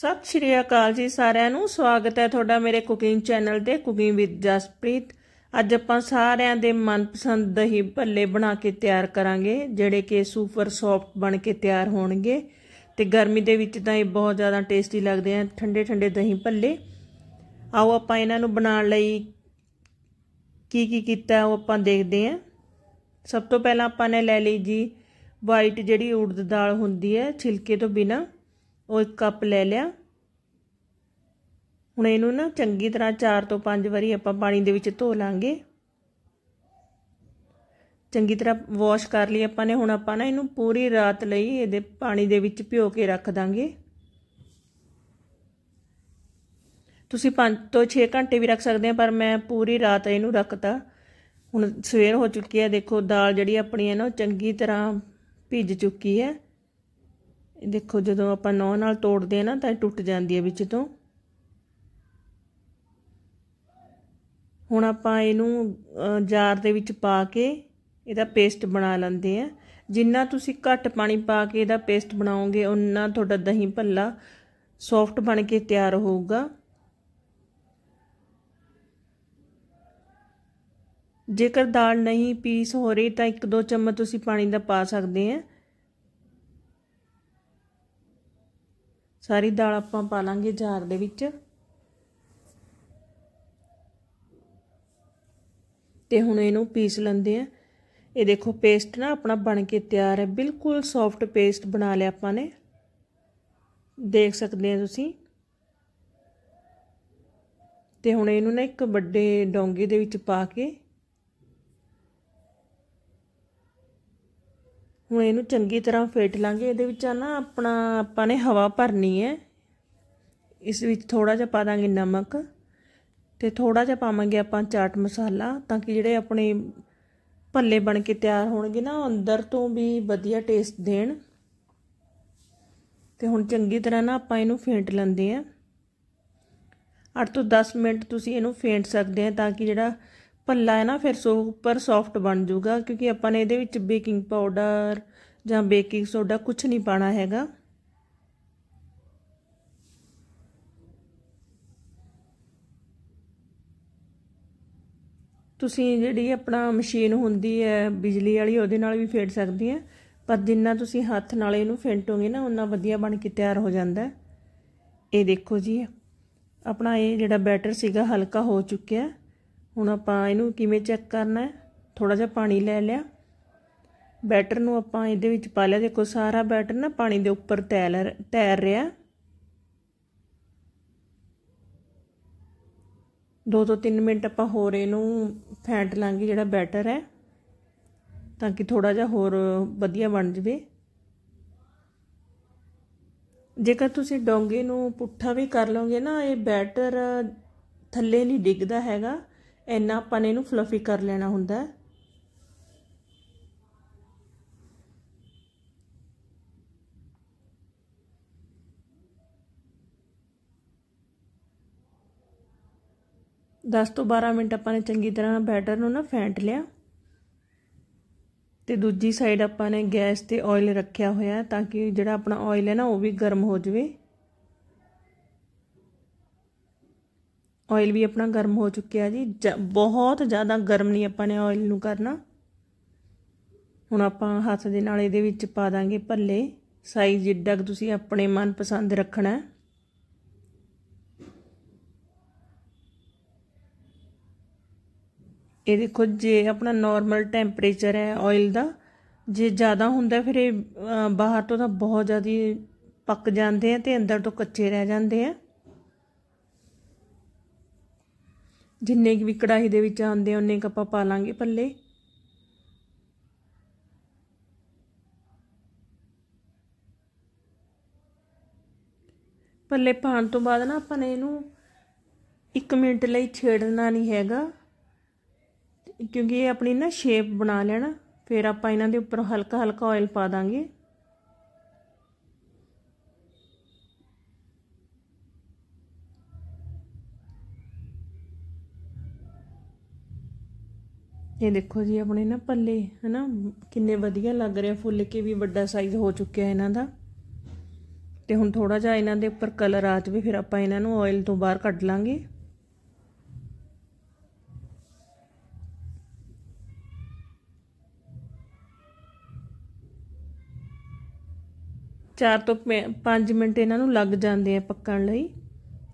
ਸਤਿ ਸ਼੍ਰੀ ਅਕਾਲ ਜੀ ਸਾਰਿਆਂ ਨੂੰ ਸਵਾਗਤ ਹੈ ਤੁਹਾਡਾ ਮੇਰੇ ਕੁਕਿੰਗ ਚੈਨਲ ਤੇ ਕੁਕਿੰਗ ਵਿਦ ਜਸਪ੍ਰੀਤ ਅੱਜ ਆਪਾਂ ਸਾਰਿਆਂ ਦੇ ਮਨਪਸੰਦ ਦਹੀਂ ਭੱਲੇ ਬਣਾ ਕੇ ਤਿਆਰ ਕਰਾਂਗੇ ਜਿਹੜੇ ਕਿ ਸੁਪਰ ਸੌਫਟ ਬਣ ਕੇ ਤਿਆਰ ਹੋਣਗੇ ਤੇ ਗਰਮੀ ਦੇ ਵਿੱਚ ਤਾਂ ਇਹ ਬਹੁਤ ਜ਼ਿਆਦਾ ਟੇਸਟੀ ਲੱਗਦੇ ਆ ਠੰਡੇ ਠੰਡੇ ਦਹੀਂ ਭੱਲੇ ਆਓ ਆਪਾਂ ਇਹਨਾਂ ਨੂੰ ਬਣਾਉਣ ਲਈ ਕੀ ਕੀ ਕੀਤਾ ਉਹ ਆਪਾਂ ਦੇਖਦੇ ਆ ਸਭ ਤੋਂ ਪਹਿਲਾਂ ਆਪਾਂ ਨੇ ਲੈ ਲਈ ਜੀ ਵਾਈਟ ਜਿਹੜੀ ਉੜਦ ਦਾਲ ਹੁੰਦੀ ਹੈ ਛਿਲਕੇ ਤੋਂ ਬਿਨਾ ਉਹ ਇੱਕ ਕੱਪ ਲੈ ਲਿਆ ਹੁਣ ਇਹਨੂੰ ਨਾ ਚੰਗੀ ਤਰ੍ਹਾਂ 4 ਤੋਂ 5 ਵਾਰੀ ਆਪਾਂ ਪਾਣੀ ਦੇ ਵਿੱਚ ਧੋ ਲਾਂਗੇ ਚੰਗੀ ਤਰ੍ਹਾਂ ਵਾਸ਼ ਕਰ ਲਈ ਆਪਾਂ ਨੇ ਹੁਣ ਆਪਾਂ ਨਾ ਇਹਨੂੰ ਪੂਰੀ ਰਾਤ ਲਈ ਇਹਦੇ ਪਾਣੀ ਦੇ ਵਿੱਚ ਭਿਓ ਕੇ ਰੱਖ ਦਾਂਗੇ ਤੁਸੀਂ 5 ਤੋਂ 6 ਘੰਟੇ ਵੀ ਰੱਖ ਸਕਦੇ ਆ ਪਰ ਮੈਂ ਪੂਰੀ ਰਾਤ ਇਹਨੂੰ ਰੱਖਤਾ ਹੁਣ ਸਵੇਰ ਹੋ ਚੁੱਕੀ ਹੈ ਦੇਖੋ ਦਾਲ ਜਿਹੜੀ ਆਪਣੀ ਹੈ ਨਾ ਚੰਗੀ ਤਰ੍ਹਾਂ ਭਿੱਜ ਚੁੱਕੀ ਹੈ ਦੇਖੋ ਜਦੋਂ ਆਪਾਂ ਨੌ ਨਾਲ ਤੋੜਦੇ ਆ ਨਾ ਤਾਂ ਟੁੱਟ ਜਾਂਦੀ ਹੈ ਵਿੱਚ ਤੋਂ ਹੁਣ ਆਪਾਂ ਇਹਨੂੰ ਜਾਰ ਦੇ ਵਿੱਚ ਪਾ ਕੇ ਇਹਦਾ ਪੇਸਟ ਬਣਾ ਲੈਂਦੇ ਆ ਜਿੰਨਾ ਤੁਸੀਂ ਘੱਟ ਪਾਣੀ ਪਾ ਕੇ ਇਹਦਾ ਪੇਸਟ ਬਣਾਓਗੇ ਉਨਾ ਤੁਹਾਡਾ ਦਹੀਂ ਭੱਲਾ ਸੌਫਟ ਬਣ ਕੇ ਤਿਆਰ ਹੋਊਗਾ ਜੇਕਰ ਦਾਲ ਨਹੀਂ ਪੀਸ ਹੋ ਰਹੀ ਤਾਂ 1-2 ਚਮਚ ਤੁਸੀਂ ਪਾਣੀ ਦਾ ਪਾ ਸਕਦੇ ਆ ਸਾਰੀ ਦਾਲ ਆਪਾਂ ਪਾ ਲਾਂਗੇ ਜਾਰ ਦੇ ਵਿੱਚ ਤੇ ਹੁਣ ਇਹਨੂੰ ਪੀਸ ਲੈਂਦੇ ਆ ਇਹ ਦੇਖੋ ਪੇਸਟ ਨਾ ਆਪਣਾ ਬਣ ਕੇ ਤਿਆਰ ਹੈ ਬਿਲਕੁਲ ਸੌਫਟ ਪੇਸਟ ਬਣਾ ਲਿਆ ਆਪਾਂ ਨੇ ਦੇਖ ਸਕਦੇ ਆ ਤੁਸੀਂ ਤੇ ਹੁਣ ਇਹਨੂੰ ਨਾ ਇੱਕ ਵੱਡੇ ਡੋਂਗੇ ਦੇ ਵਿੱਚ ਪਾ ਕੇ ਹੁਣ ਇਹਨੂੰ ਚੰਗੀ ਤਰ੍ਹਾਂ ਫੇਟ ਲਾਂਗੇ ਇਹਦੇ ਵਿੱਚ ਆ ਨਾ ਆਪਣਾ ਆਪਾਂ ਨੇ ਹਵਾ ਭਰਨੀ ਹੈ ਇਸ ਵਿੱਚ ਥੋੜਾ ਜਿਹਾ ਪਾ ਦਾਂਗੇ ਨਮਕ ਤੇ ਥੋੜਾ ਜਿਹਾ ਪਾਵਾਂਗੇ ਆਪਾਂ ਚਾਟ ਮਸਾਲਾ ਤਾਂ ਕਿ ਜਿਹੜੇ ਆਪਣੇ ਭੱਲੇ ਬਣ ਕੇ ਤਿਆਰ ਹੋਣਗੇ ਨਾ ਅੰਦਰ ਤੋਂ ਵੀ ਵਧੀਆ ਟੇਸਟ ਦੇਣ ਤੇ ਹੁਣ ਚੰਗੀ ਤਰ੍ਹਾਂ ਨਾ ਆਪਾਂ ਇਹਨੂੰ ਫੇਂਟ ਲੈਂਦੇ ਆ 8 ਤੋਂ 10 ਮਿੰਟ ਤੁਸੀਂ ਇਹਨੂੰ ਫੇਂਟ ਸਕਦੇ ਆ ਤਾਂ ਕਿ ਜਿਹੜਾ ਪੱਲਾ ਹੈ ਨਾ ਫਿਰ ਸੁਪਰ ਸੌਫਟ ਬਣ ਜਾਊਗਾ ਕਿਉਂਕਿ ਆਪਾਂ ਨੇ ਇਹਦੇ ਵਿੱਚ ਬੇਕਿੰਗ ਪਾਊਡਰ ਜਾਂ ਬੇਕਿੰਗ ਸੋਡਾ ਕੁਝ ਨਹੀਂ ਪਾਣਾ ਹੈਗਾ ਤੁਸੀਂ ਜਿਹੜੀ ਆਪਣਾ ਮਸ਼ੀਨ ਹੁੰਦੀ ਹੈ ਬਿਜਲੀ ਵਾਲੀ ਉਹਦੇ ਨਾਲ ਵੀ ਫੇਡ ਸਕਦੀ ਹੈ ਪਰ ਜਿੰਨਾ ਤੁਸੀਂ ਹੱਥ ਨਾਲ ਇਹਨੂੰ ਫੇਂਟੋਗੇ ਨਾ ਉਹਨਾਂ ਵਧੀਆ ਬਣ ਕੇ ਤਿਆਰ ਹੋ ਜਾਂਦਾ ਇਹ ਦੇਖੋ ਜੀ ਆਪਣਾ ਇਹ ਜਿਹੜਾ ਬੈਟਰ ਸੀਗਾ ਹਲਕਾ ਹੋ ਚੁੱਕਿਆ ਹੁਣ ਆਪਾਂ ਇਹਨੂੰ ਕਿਵੇਂ ਚੈੱਕ ਕਰਨਾ ਥੋੜਾ ਜਿਹਾ ਪਾਣੀ ਲੈ ਲਿਆ ਬੈਟਰ ਨੂੰ ਆਪਾਂ ਇਹਦੇ ਵਿੱਚ ਪਾ ਲਿਆ ਦੇਖੋ ਸਾਰਾ ਬੈਟਰ ਨਾ ਪਾਣੀ ਦੇ ਉੱਪਰ ਤੈਰ ਤੈਰ ਰਿਹਾ ਦੋ ਤੋਂ ਤਿੰਨ ਮਿੰਟ ਆਪਾਂ ਹੋਰ ਇਹਨੂੰ ਫੈਂਟ ਲਾਂਗੇ ਜਿਹੜਾ ਬੈਟਰ ਹੈ ਤਾਂ ਕਿ ਥੋੜਾ ਜਿਹਾ ਹੋਰ ਵਧੀਆ ਬਣ ਜਵੇ ਜੇਕਰ ਤੁਸੀਂ ਡੋਂਗੇ ਨੂੰ ਪੁੱਠਾ ਵੀ ਕਰ ਲਓਗੇ ਨਾ ਇਹ ਬੈਟਰ ਥੱਲੇ ਨਹੀਂ ਡਿੱਗਦਾ ਹੈਗਾ ਇੰਨਾ ਆਪਾਂ ਨੇ ਇਹਨੂੰ ਫਲਫੀ ਕਰ ਲੈਣਾ ਹੁੰਦਾ ਹੈ ਦਸ ਤੋਂ 12 ਮਿੰਟ ਆਪਾਂ ਨੇ ਚੰਗੀ ਤਰ੍ਹਾਂ ਬੈਟਰ ਨੂੰ ਨਾ ਫੈਂਟ ਲਿਆ ਤੇ ਦੂਜੀ ਸਾਈਡ ਆਪਾਂ ਨੇ ਗੈਸ ਤੇ ਆਇਲ ਰੱਖਿਆ ਹੋਇਆ ਤਾਂ ਕਿ ਜਿਹੜਾ ਆਪਣਾ ਆਇਲ ਹੈ ਨਾ ਉਹ ਵੀ ਗਰਮ ਹੋ ਜਵੇ ਆਇਲ ਵੀ ਆਪਣਾ ਗਰਮ ਹੋ ਚੁੱਕਿਆ ਜੀ ਬਹੁਤ ਜ਼ਿਆਦਾ ਗਰਮ ਨਹੀਂ ਆਪਾਂ ਨੇ ਆਇਲ ਨੂੰ ਕਰਨਾ ਹੁਣ ਆਪਾਂ ਹੱਥ ਦੇ ਨਾਲ ਇਹਦੇ ਵਿੱਚ ਪਾ ਦਾਂਗੇ ਭੱਲੇ ਸਾਈਜ਼ ਜਿੱਡਾ ਕਿ ਤੁਸੀਂ ਆਪਣੇ ਮਨ ਪਸੰਦ ਰੱਖਣਾ ਇਹ ਦੇਖੋ ਜੇ ਆਪਣਾ ਨਾਰਮਲ ਟੈਂਪਰੇਚਰ ਹੈ ਆਇਲ ਦਾ ਜੇ ਜ਼ਿਆਦਾ ਹੁੰਦਾ ਫਿਰ ਇਹ ਬਾਹਰ ਤੋਂ ਤਾਂ ਬਹੁਤ ਜ਼ਿਆਦਾ ਪੱਕ ਜਾਂਦੇ ਆ ਤੇ ਅੰਦਰ ਤੋਂ ਕੱਚੇ ਰਹਿ ਜਾਂਦੇ ਆ ਜਿੰਨੇ ਵੀ ਕੜਾਹੀ ਦੇ ਵਿੱਚ ਆਉਂਦੇ ਉਹਨੇ ਕ ਆਪਾਂ ਪਾ ਲਾਂਗੇ ਪੱਲੇ ਪੱਲੇ ਪਾਣ ਤੋਂ ਬਾਅਦ ਨਾ ਆਪਾਂ ਨੇ ਇਹਨੂੰ 1 ਮਿੰਟ ਲਈ ਛੇੜਨਾ ਨਹੀਂ ਹੈਗਾ ਕਿਉਂਕਿ ਇਹ ਆਪਣੀ ਨਾ ਸ਼ੇਪ ਬਣਾ ਲੈਣਾ ਫਿਰ ਆਪਾਂ ਇਹਨਾਂ ਦੇ ਉੱਪਰ ਹਲਕਾ ਹਲਕਾ ਆਇਲ ਪਾ ਦਾਂਗੇ ਇਹ ਦੇਖੋ ਜੀ ਆਪਣੇ ਨਾ ਪੱਲੇ ਹਨਾ ਕਿੰਨੇ ਵਧੀਆ ਲੱਗ ਰਿਹਾ ਫੁੱਲ ਕੇ ਵੀ ਵੱਡਾ ਸਾਈਜ਼ ਹੋ ਚੁੱਕਿਆ ਇਹਨਾਂ ਦਾ ਤੇ ਹੁਣ ਥੋੜਾ ਜਿਹਾ ਇਹਨਾਂ ਦੇ ਉੱਪਰ ਕਲਰ ਆ ਜਵੇ ਫਿਰ ਆਪਾਂ ਇਹਨਾਂ ਨੂੰ ਆਇਲ ਤੋਂ ਬਾਹਰ ਕੱਢ ਲਾਂਗੇ ਚਾਰ ਤੋਂ 5 ਮਿੰਟ ਇਹਨਾਂ ਨੂੰ ਲੱਗ ਜਾਂਦੇ ਆ ਪੱਕਣ ਲਈ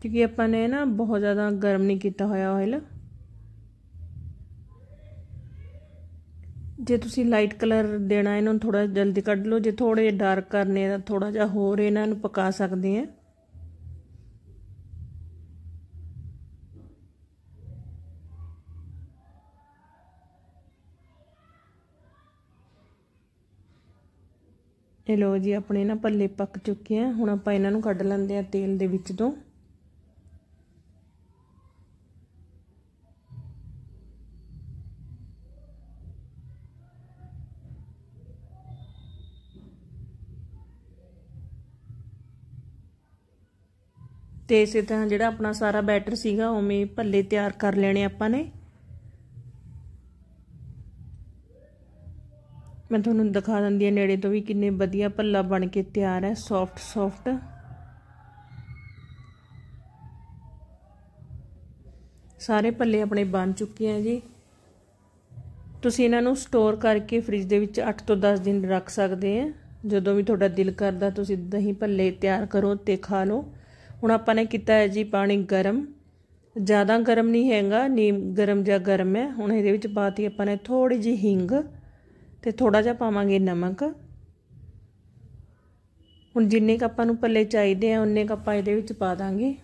ਕਿਉਂਕਿ ਆਪਾਂ ਨੇ ਨਾ ਬਹੁਤ ਜ਼ਿਆਦਾ ਗਰਮ ਨਹੀਂ ਕੀਤਾ ਹੋਇਆ ਆਇਲ ਜੇ ਤੁਸੀਂ ਲਾਈਟ ਕਲਰ ਦੇਣਾ ਇਹਨਾਂ ਨੂੰ ਥੋੜਾ ਜਲਦੀ ਕੱਢ ਲਓ ਜੇ ਥੋੜੇ ਡਾਰਕ ਕਰਨੇ ਤਾਂ ਥੋੜਾ ਜਿਹਾ ਹੋਰ ਇਹਨਾਂ ਨੂੰ ਪਕਾ ਸਕਦੇ ਆ ਇਹ ਲੋ ਜੀ ਆਪਣੇ ਨਾ ਪੱਲੇ ਪੱਕ ਚੁੱਕੇ ਆ ਹੁਣ ਆਪਾਂ ਇਹਨਾਂ ਨੂੰ ਕੱਢ ਲੈਂਦੇ ਆ ਤੇਲ ਦੇ ਵਿੱਚ ਤੋਂ ਤੇ ਇਸੇ ਤਰ੍ਹਾਂ ਜਿਹੜਾ ਆਪਣਾ ਸਾਰਾ ਬੈਟਰ ਸੀਗਾ ਉਵੇਂ ਭੱਲੇ ਤਿਆਰ ਕਰ ਲੈਣੇ ਆਪਾਂ ਨੇ ਮੈਂ ਤੁਹਾਨੂੰ ਦਿਖਾ ਦਿੰਦੀ ਆ ਨੇੜੇ ਤੋਂ ਵੀ ਕਿੰਨੇ ਵਧੀਆ ਭੱਲਾ ਬਣ ਕੇ ਤਿਆਰ ਹੈ ਸੌਫਟ ਸੌਫਟ ਸਾਰੇ ਭੱਲੇ ਆਪਣੇ ਬਣ ਚੁੱਕੇ ਆ ਜੀ ਤੁਸੀਂ ਇਹਨਾਂ ਨੂੰ ਸਟੋਰ ਕਰਕੇ ਫ੍ਰਿਜ ਦੇ ਵਿੱਚ 8 ਤੋਂ 10 ਦਿਨ ਰੱਖ ਸਕਦੇ ਆ ਜਦੋਂ ਵੀ ਤੁਹਾਡਾ ਦਿਲ ਕਰਦਾ ਤੁਸੀਂ ਦਹੀਂ ਭੱਲੇ ਤਿਆਰ ਕਰੋ ਤੇ ਖਾ ਲਓ ਹੁਣ ਆਪਾਂ ਨੇ ਕੀਤਾ ਹੈ ਜੀ ਪਾਣੀ ਗਰਮ ਜ਼ਿਆਦਾ ਗਰਮ ਨਹੀਂ ਹੈਗਾ ਨੀਮ ਗਰਮ ਜਾਂ ਗਰਮ ਹੈ ਹੁਣ ਇਹਦੇ ਵਿੱਚ ਪਾਤੀ ਆਪਾਂ ਨੇ ਥੋੜੀ ਜੀ ਹਿੰਗ ਤੇ ਥੋੜਾ ਜਿਹਾ ਪਾਵਾਂਗੇ ਨਮਕ ਹੁਣ ਜਿੰਨੇ ਕ ਆਪਾਂ ਨੂੰ ਪੱਲੇ ਚਾਹੀਦੇ ਆ ਉਹਨੇ ਕ ਆਪਾਂ ਇਹਦੇ ਵਿੱਚ ਪਾ ਦਾਂਗੇ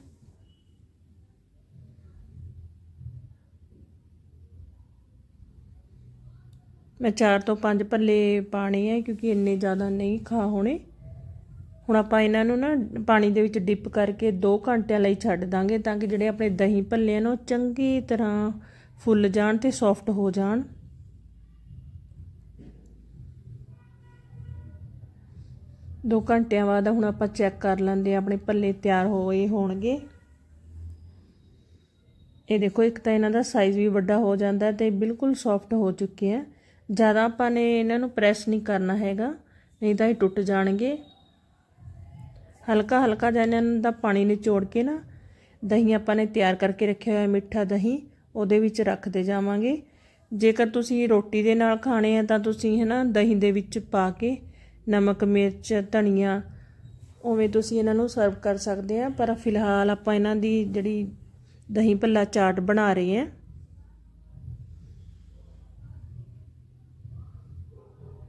ਮੈਂ 4 ਤੋਂ 5 ਪੱਲੇ ਪਾਣੀ ਹੈ ਕਿਉਂਕਿ ਇੰਨੇ ਜ਼ਿਆਦਾ ਨਹੀਂ ਖਾ ਹੋਣੇ ਹੁਣ ਆਪਾਂ ਇਹਨਾਂ ਨੂੰ ਨਾ ਪਾਣੀ ਦੇ ਵਿੱਚ ਡਿਪ ਕਰਕੇ 2 ਘੰਟਿਆਂ ਲਈ ਛੱਡ ਦਾਂਗੇ ਤਾਂ ਕਿ ਜਿਹੜੇ ਆਪਣੇ ਦਹੀਂ ਭੱਲੇ ਨੇ ਉਹ ਚੰਗੀ ਤਰ੍ਹਾਂ ਫੁੱਲ ਜਾਣ ਤੇ ਸੌਫਟ ਹੋ ਜਾਣ ਦੋ ਘੰਟਿਆਂ ਬਾਅਦ ਹੁਣ ਆਪਾਂ ਚੈੱਕ ਕਰ ਲੈਂਦੇ ਆ ਆਪਣੇ ਪੱਲੇ ਤਿਆਰ ਹੋਏ ਹੋਣਗੇ ਇਹ ਦੇਖੋ ਇੱਕ ਤਾਂ ਇਹਨਾਂ ਦਾ ਸਾਈਜ਼ ਵੀ ਵੱਡਾ ਹੋ ਜਾਂਦਾ ਤੇ ਬਿਲਕੁਲ ਸੌਫਟ ਹੋ ਚੁੱਕੇ ਆ ਜ਼ਿਆਦਾ ਆਪਾਂ ਨੇ ਇਹਨਾਂ ਨੂੰ ਪ੍ਰੈਸ ਨਹੀਂ ਕਰਨਾ ਹੈਗਾ ਨਹੀਂ ਤਾਂ ਇਹ ਟੁੱਟ ਜਾਣਗੇ ਹਲਕਾ ਹਲਕਾ ਜਿਹਾ ਇਹਨਾਂ ਦਾ ਪਾਣੀ ਨਿਚੋੜ ਕੇ ਨਾ ਦਹੀਂ ਆਪਾਂ ਨੇ ਤਿਆਰ ਕਰਕੇ ਰੱਖਿਆ ਹੋਇਆ ਮਿੱਠਾ ਦਹੀਂ ਉਹਦੇ ਵਿੱਚ ਰੱਖਦੇ ਜਾਵਾਂਗੇ ਜੇਕਰ ਤੁਸੀਂ ਰੋਟੀ ਦੇ ਨਾਲ ਖਾਣੇ ਆ ਤਾਂ ਤੁਸੀਂ ਹਨਾ ਦਹੀਂ ਦੇ ਵਿੱਚ ਪਾ ਕੇ ਨਮਕ ਮਿਰਚ ਧਨੀਆ ਉਵੇਂ ਤੁਸੀਂ ਇਹਨਾਂ ਨੂੰ ਸਰਵ ਕਰ ਸਕਦੇ ਆ ਪਰ ਫਿਲਹਾਲ ਆਪਾਂ ਇਹਨਾਂ ਦੀ ਜਿਹੜੀ ਦਹੀਂ ਭੱਲਾ ਚਾਟ ਬਣਾ ਰਹੇ ਆ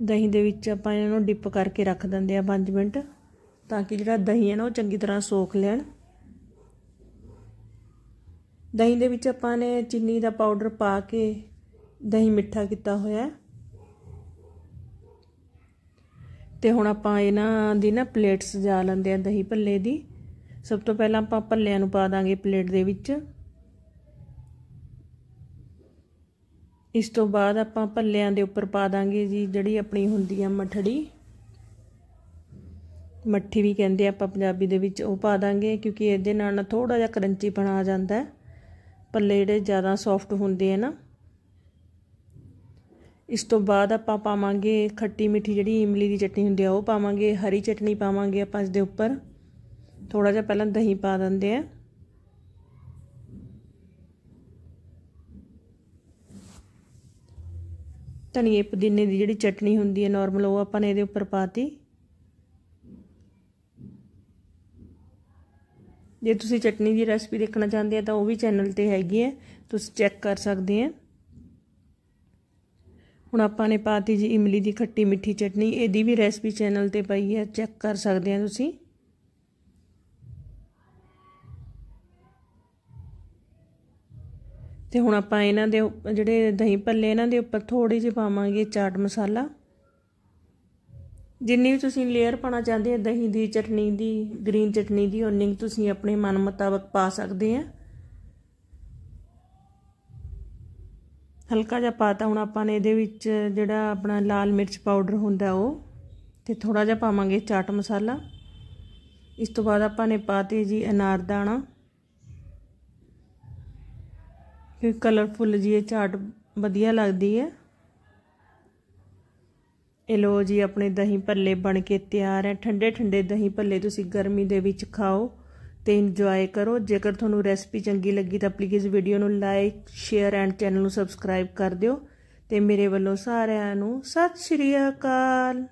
ਦਹੀਂ ਦੇ ਵਿੱਚ ਆਪਾਂ ਇਹਨਾਂ ਨੂੰ ਡਿਪ ਕਰਕੇ ਰੱਖ ਦਿੰਦੇ ਆ 5 ਮਿੰਟ ਤਾਂ ਕਿ ਜਿਹੜਾ ਦਹੀਂ ਹੈ ਨਾ ਉਹ ਚੰਗੀ ਤਰ੍ਹਾਂ ਸੋਖ ਲੈਣ ਦਹੀਂ ਦੇ ਵਿੱਚ ਆਪਾਂ ਨੇ ਚੀਨੀ ਦਾ ਪਾਊਡਰ ਪਾ ਕੇ ਦਹੀਂ ਮਿੱਠਾ ਕੀਤਾ ਹੋਇਆ ਤੇ ਹੁਣ ਆਪਾਂ ਇਹਨਾਂ ਦੀ ਨਾ ਪਲੇਟ ਸਜਾ ਲੈਂਦੇ ਆ ਦਹੀਂ ਭੱਲੇ ਦੀ ਸਭ ਤੋਂ ਪਹਿਲਾਂ ਆਪਾਂ ਭੱਲਿਆਂ ਨੂੰ ਪਾ ਦਾਂਗੇ ਪਲੇਟ ਦੇ ਵਿੱਚ ਇਸ ਤੋਂ ਬਾਅਦ ਆਪਾਂ ਭੱਲਿਆਂ ਦੇ ਉੱਪਰ ਪਾ ਦਾਂਗੇ ਜੀ ਜਿਹੜੀ ਆਪਣੀ ਹੁੰਦੀ ਆ ਮਠੜੀ ਮੱਠੀ ਵੀ ਕਹਿੰਦੇ ਆਪਾਂ ਪੰਜਾਬੀ ਦੇ ਵਿੱਚ ਉਹ ਪਾ ਦਾਂਗੇ ਕਿਉਂਕਿ ਇਹਦੇ ਨਾਲ ਨਾ ਥੋੜਾ ਜਿਹਾ ਕਰੰਚੀ ਬਣਾ ਜਾਂਦਾ ਪੱਲੇ ਜਿਹੜੇ ਜ਼ਿਆਦਾ ਸੌਫਟ ਹੁੰਦੇ ਆ ਨਾ ਇਸ ਤੋਂ ਬਾਅਦ ਆਪਾਂ ਪਾਵਾਂਗੇ ਖੱਟੀ ਮਿੱਠੀ ਜਿਹੜੀ ਇਮਲੀ ਦੀ ਚਟਨੀ ਹੁੰਦੀ ਆ ਉਹ ਪਾਵਾਂਗੇ ਹਰੀ ਚਟਨੀ ਪਾਵਾਂਗੇ ਆਪਾਂ ਇਸ ਦੇ ਉੱਪਰ ਥੋੜਾ ਜਿਹਾ ਪਹਿਲਾਂ ਦਹੀਂ ਪਾ ਦਿੰਦੇ ਆ ਤਣੀਏ ਪੁਦੀਨੇ ਦੀ ਜਿਹੜੀ ਚਟਨੀ ਹੁੰਦੀ ਹੈ ਨਾਰਮਲ ਉਹ ਆਪਾਂ ਨੇ ਇਹਦੇ ਉੱਪਰ ਪਾਤੀ ਜੇ ਤੁਸੀਂ ਚਟਨੀ ਦੀ ਰੈਸਪੀ ਦੇਖਣਾ ਚਾਹੁੰਦੇ ਆ ਤਾਂ ਉਹ ਵੀ ਚੈਨਲ ਤੇ ਹੈਗੀ ਹੈ ਤੁਸੀਂ ਚੈੱਕ ਕਰ ਸਕਦੇ ਆ ਹੁਣ ਆਪਾਂ ਨੇ ਪਾਤੀ ਜੀ ਇਮਲੀ ਦੀ ਖੱਟੀ ਮਿੱਠੀ ਚਟਨੀ ਇਹਦੀ ਵੀ ਰੈਸਪੀ ਚੈਨਲ ਤੇ ਪਈ ਹੈ ਚੈੱਕ ਕਰ ਸਕਦੇ ਆ ਤੁਸੀਂ ਤੇ ਹੁਣ ਆਪਾਂ ਇਹਨਾਂ ਦੇ ਜਿਹੜੇ ਦਹੀਂ ਭੱਲੇ ਇਹਨਾਂ ਦੇ ਉੱਪਰ ਥੋੜੀ ਜਿਹੀ ਪਾਵਾਂਗੇ ਚਾਟ ਮਸਾਲਾ ਜਿੰਨੀ ਵੀ ਤੁਸੀਂ ਲੇਅਰ ਪਾਣਾ ਚਾਹੁੰਦੇ ਹੋ ਦਹੀਂ ਦੀ ਚਟਨੀ ਦੀ ਗ੍ਰੀਨ ਚਟਨੀ ਦੀ ਨਿੰਗ ਤੁਸੀਂ ਆਪਣੇ ਮਨ ਮੁਤਾਬਕ ਪਾ ਸਕਦੇ ਆ ਹਲਕਾ ਜਿਹਾ ਪਾਤਾ ਹੁਣ ਆਪਾਂ ਨੇ ਇਹਦੇ ਵਿੱਚ ਜਿਹੜਾ ਆਪਣਾ ਲਾਲ ਮਿਰਚ ਪਾਊਡਰ ਹੁੰਦਾ ਉਹ ਤੇ ਥੋੜਾ ਜਿਹਾ ਪਾਵਾਂਗੇ ਚਾਟ ਮਸਾਲਾ ਇਸ ਤੋਂ ਬਾਅਦ ਆਪਾਂ ਨੇ ਪਾਤੇ ਜੀ ਅਨਾਰ ਦਾਣਾ ਕਿ ਕਲਰਫੁੱਲ ਜੀ ਇਹ ਚਾਟ ਵਧੀਆ ਲੱਗਦੀ ਹੈ ਇਹ ਲੋ ਜੀ ਆਪਣੇ ਦਹੀਂ ਭੱਲੇ ਬਣ ਕੇ ਤਿਆਰ ਹੈ ਠੰਡੇ ਠੰਡੇ ਦਹੀਂ ਭੱਲੇ ਤੁਸੀਂ ਗਰਮੀ ਦੇ ਵਿੱਚ ਖਾਓ ਤੇ ਇੰਜੋਏ ਕਰੋ ਜੇਕਰ ਤੁਹਾਨੂੰ ਰੈਸਪੀ ਚੰਗੀ ਲੱਗੀ ਤਾਂ ਪਲੀਜ਼ ਵੀਡੀਓ ਨੂੰ ਲਾਈਕ ਸ਼ੇਅਰ ਐਂਡ ਚੈਨਲ ਨੂੰ ਸਬਸਕ੍ਰਾਈਬ ਕਰ ਦਿਓ ਤੇ ਮੇਰੇ ਵੱਲੋਂ ਸਾਰਿਆਂ ਨੂੰ ਸਤਿ ਸ਼੍ਰੀ ਅਕਾਲ